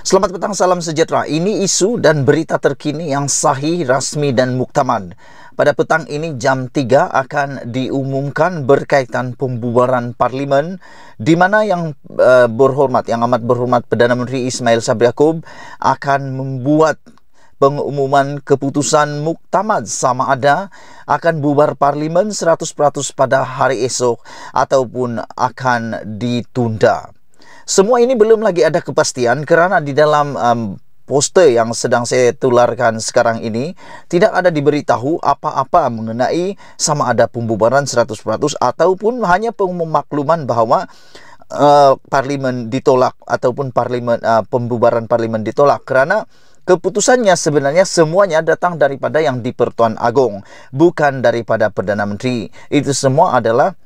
Selamat petang, salam sejahtera. Ini isu dan berita terkini yang sahih, rasmi dan muktamad. Pada petang ini jam 3 akan diumumkan berkaitan pembubaran parlimen di mana yang uh, berhormat, yang amat berhormat Perdana Menteri Ismail Sabri Yaakob akan membuat pengumuman keputusan muktamad sama ada akan bubar parlimen 100% pada hari esok ataupun akan ditunda. Semua ini belum lagi ada kepastian kerana di dalam um, poster yang sedang saya tularkan sekarang ini tidak ada diberitahu apa-apa mengenai sama ada pembubaran 100% ataupun hanya pemakluman bahawa uh, parlimen ditolak ataupun parlimen uh, pembubaran parlimen ditolak kerana keputusannya sebenarnya semuanya datang daripada yang di Pertuan Agong bukan daripada Perdana Menteri itu semua adalah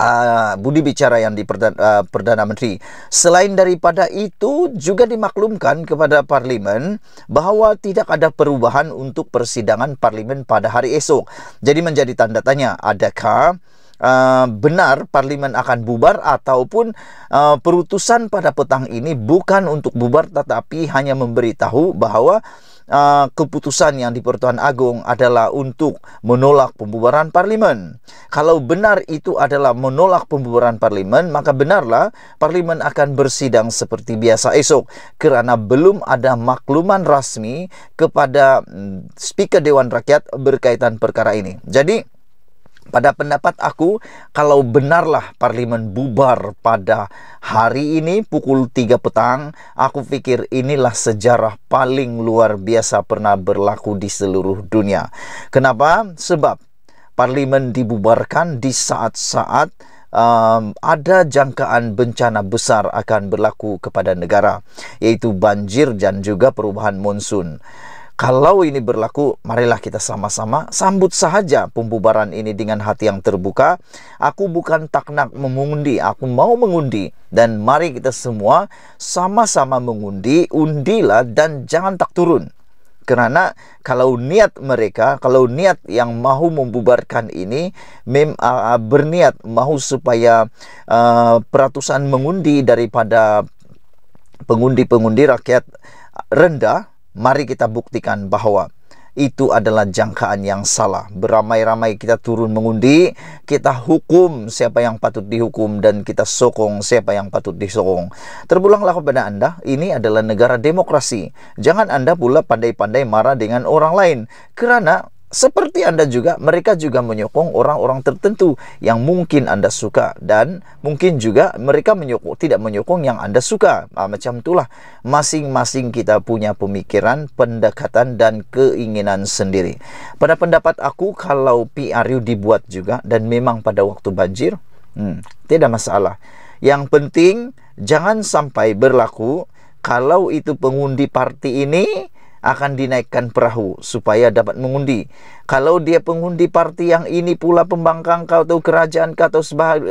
uh, budi bicara yang di Perdana, uh, Perdana Menteri. Selain daripada itu, juga dimaklumkan kepada Parlimen bahawa tidak ada perubahan untuk persidangan Parlimen pada hari esok. Jadi menjadi tanda tanya, adakah Uh, benar parlimen akan bubar ataupun uh, perutusan pada petang ini bukan untuk bubar tetapi hanya memberitahu bahawa Ah, keputusan yang di Pertuan Agung adalah untuk menolak pembubaran parlimen. Kalau benar itu adalah menolak pembubaran parlimen, maka benarlah parlimen akan bersidang seperti biasa esok karena belum ada makluman rasmi kepada mm, Speaker Dewan Rakyat berkaitan perkara ini. Jadi Pada pendapat aku, kalau benarlah parlimen bubar pada hari ini pukul 3 petang, aku fikir inilah sejarah paling luar biasa pernah berlaku di seluruh dunia. Kenapa? Sebab parlimen dibubarkan di saat-saat Um, ada jangkaan bencana besar akan berlaku kepada negara, yaitu banjir dan juga perubahan monsun. Kalau ini berlaku, marilah kita sama-sama sambut sahaja pembubaran ini dengan hati yang terbuka. Aku bukan taknak mengundi, aku mau mengundi. Dan mari kita semua sama-sama mengundi, undilah dan jangan tak turun. Kerana kalau niat mereka, kalau niat yang mahu membubarkan ini, mem, uh, berniat mahu supaya uh, peratusan mengundi daripada pengundi-pengundi rakyat rendah, mari kita buktikan bahwa itu adalah jangkaan yang salah. Beramai-ramai kita turun mengundi, kita hukum siapa yang patut dihukum dan kita sokong siapa yang patut disokong. Terpulanglah kepada Anda, ini adalah negara demokrasi. Jangan Anda pula pandai-pandai marah dengan orang lain. Kerana seperti Anda juga, mereka juga menyokong orang-orang tertentu yang mungkin Anda suka dan mungkin juga mereka menyokong, tidak menyokong yang Anda suka. Ah, macam itulah, masing-masing kita punya pemikiran, pendekatan dan keinginan sendiri. Pada pendapat aku, kalau PRU dibuat juga dan memang pada waktu banjir, hmm, tidak masalah. Yang penting, jangan sampai berlaku kalau itu pengundi parti ini akan dinaikkan perahu supaya dapat mengundi. Kalau dia pengundi parti yang ini pula pembangkang kau atau kerajaan kau atau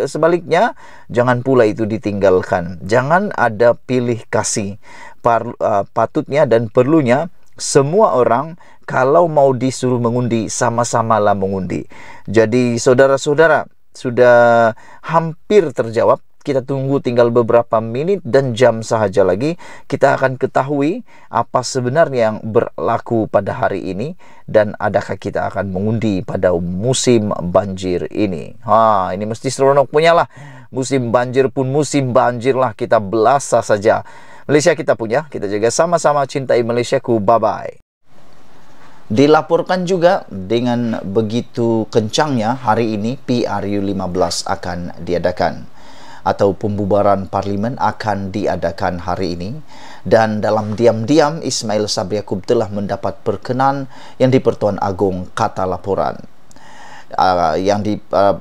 sebaliknya, jangan pula itu ditinggalkan. Jangan ada pilih kasih. Par, uh, patutnya dan perlunya semua orang kalau mau disuruh mengundi sama-samalah mengundi. Jadi saudara-saudara sudah hampir terjawab kita tunggu tinggal beberapa menit dan jam sahaja lagi kita akan ketahui apa sebenarnya yang berlaku pada hari ini dan adakah kita akan mengundi pada musim banjir ini ha ini mesti seronok punya lah musim banjir pun musim banjir lah kita belasah saja Malaysia kita punya kita jaga sama-sama cintai Malaysia ku bye bye Dilaporkan juga dengan begitu kencangnya hari ini PRU 15 akan diadakan atau pembubaran parlimen akan diadakan hari ini dan dalam diam-diam Ismail Sabri Yaakob telah mendapat perkenan yang di Pertuan agung kata laporan uh, yang di uh,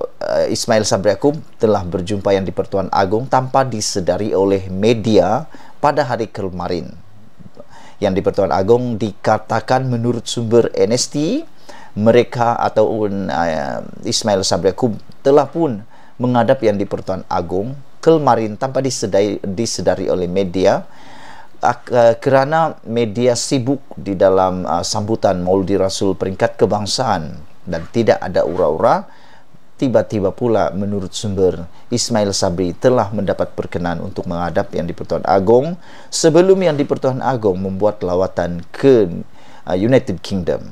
Ismail Sabri Yaakob telah berjumpa yang di Pertuan agung tanpa disedari oleh media pada hari kemarin yang di Pertuan agung dikatakan menurut sumber NST mereka ataupun uh, ah, Ismail Sabri Yaakob telah pun menghadap yang di Pertuan Agung kelmarin tanpa disedari, disedari oleh media eh, kerana media sibuk di dalam uh, sambutan Mauludi Rasul peringkat kebangsaan dan tidak ada ura-ura tiba-tiba pula menurut sumber Ismail Sabri telah mendapat perkenan untuk menghadap yang di Pertuan Agong sebelum yang di Pertuan Agong membuat lawatan ke uh, United Kingdom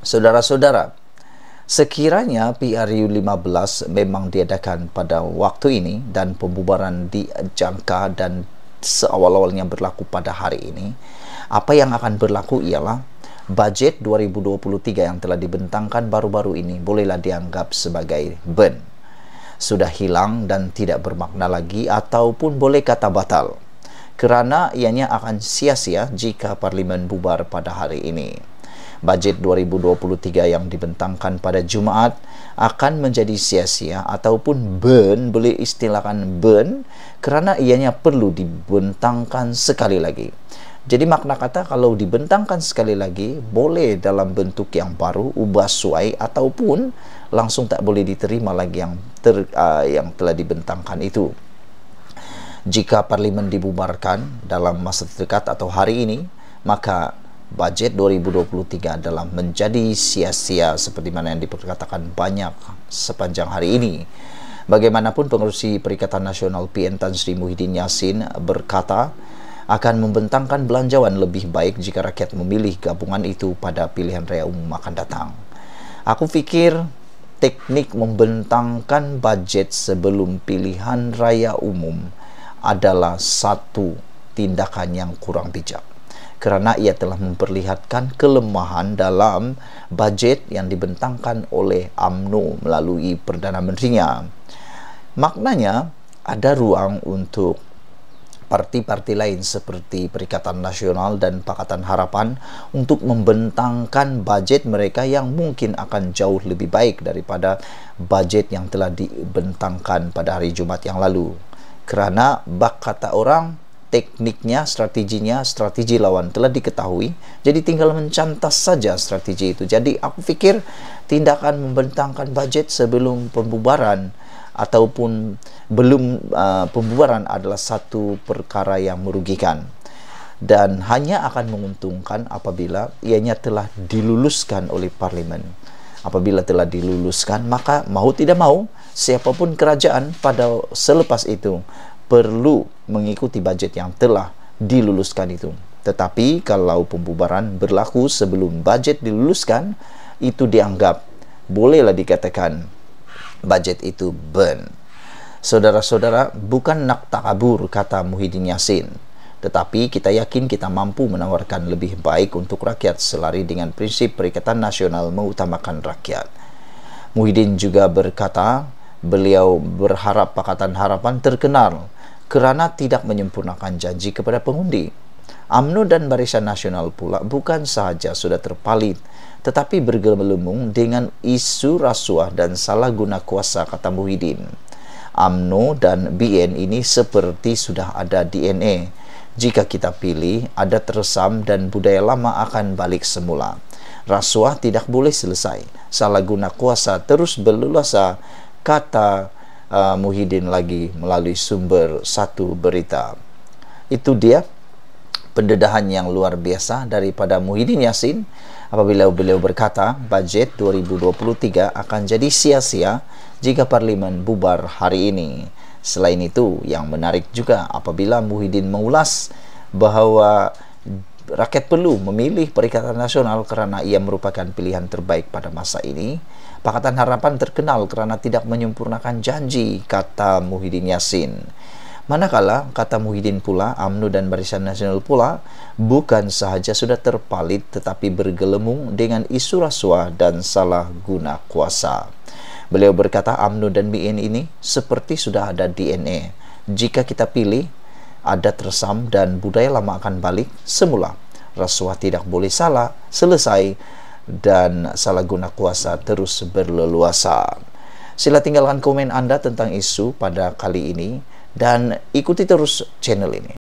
Saudara-saudara Sekiranya PRU 15 memang diadakan pada waktu ini dan pembubaran dijangka dan seawal-awalnya berlaku pada hari ini, apa yang akan berlaku ialah bajet 2023 yang telah dibentangkan baru-baru ini bolehlah dianggap sebagai burn Sudah hilang dan tidak bermakna lagi ataupun boleh kata batal. Kerana ianya akan sia-sia jika parlimen bubar pada hari ini bajet 2023 yang dibentangkan pada Jumaat akan menjadi sia-sia ataupun burn boleh istilahkan burn kerana ianya perlu dibentangkan sekali lagi. Jadi makna kata kalau dibentangkan sekali lagi boleh dalam bentuk yang baru ubah suai ataupun langsung tak boleh diterima lagi yang ter, uh, yang telah dibentangkan itu. Jika parlimen dibubarkan dalam masa terdekat atau hari ini maka budget 2023 adalah menjadi sia-sia seperti mana yang diperkatakan banyak sepanjang hari ini. Bagaimanapun pengurusi Perikatan Nasional PN Tan Sri Muhyiddin Yassin berkata akan membentangkan belanjawan lebih baik jika rakyat memilih gabungan itu pada pilihan raya umum akan datang. Aku pikir teknik membentangkan budget sebelum pilihan raya umum adalah satu tindakan yang kurang bijak. kerana ia telah memperlihatkan kelemahan dalam bajet yang dibentangkan oleh AMNO melalui Perdana Menterinya. Maknanya, ada ruang untuk parti-parti lain seperti Perikatan Nasional dan Pakatan Harapan untuk membentangkan bajet mereka yang mungkin akan jauh lebih baik daripada bajet yang telah dibentangkan pada hari Jumat yang lalu. Kerana bak kata orang, tekniknya, strateginya, strategi lawan telah diketahui. Jadi tinggal mencantas saja strategi itu. Jadi aku pikir tindakan membentangkan budget sebelum pembubaran ataupun belum uh, pembubaran adalah satu perkara yang merugikan dan hanya akan menguntungkan apabila ianya telah diluluskan oleh parlimen. Apabila telah diluluskan, maka mau tidak mau siapapun kerajaan pada selepas itu perlu mengikuti bajet yang telah diluluskan itu. Tetapi kalau pembubaran berlaku sebelum bajet diluluskan, itu dianggap bolehlah dikatakan bajet itu burn. Saudara-saudara, bukan nak takabur kata Muhyiddin Yassin. Tetapi kita yakin kita mampu menawarkan lebih baik untuk rakyat selari dengan prinsip Perikatan Nasional mengutamakan rakyat. Muhyiddin juga berkata, beliau berharap Pakatan Harapan terkenal kerana tidak menyempurnakan janji kepada pengundi. UMNO dan Barisan Nasional pula bukan sahaja sudah terpalit, tetapi bergelumung dengan isu rasuah dan salah guna kuasa kata Muhyiddin. UMNO dan BN ini seperti sudah ada DNA. Jika kita pilih, ada tersam dan budaya lama akan balik semula. Rasuah tidak boleh selesai. Salah guna kuasa terus berlulasa kata Muhyiddin. uh, Muhyiddin lagi melalui sumber satu berita. Itu dia pendedahan yang luar biasa daripada Muhyiddin Yassin. apabila beliau berkata budget 2023 akan jadi sia-sia jika parlimen bubar hari ini. Selain itu, yang menarik juga apabila Muhyiddin mengulas bahwa rakyat perlu memilih Perikatan Nasional kerana ia merupakan pilihan terbaik pada masa ini. Pakatan Harapan terkenal kerana tidak menyempurnakan janji, kata Muhyiddin Yassin. Manakala, kata Muhyiddin pula, UMNO dan Barisan Nasional pula bukan sahaja sudah terpalit tetapi bergelemung dengan isu rasuah dan salah guna kuasa. Beliau berkata UMNO dan BN ini seperti sudah ada DNA. Jika kita pilih, adat resam dan budaya lama akan balik semula. Rasuah tidak boleh salah, selesai, dan salah guna kuasa terus berleluasa. Sila tinggalkan komen Anda tentang isu pada kali ini dan ikuti terus channel ini.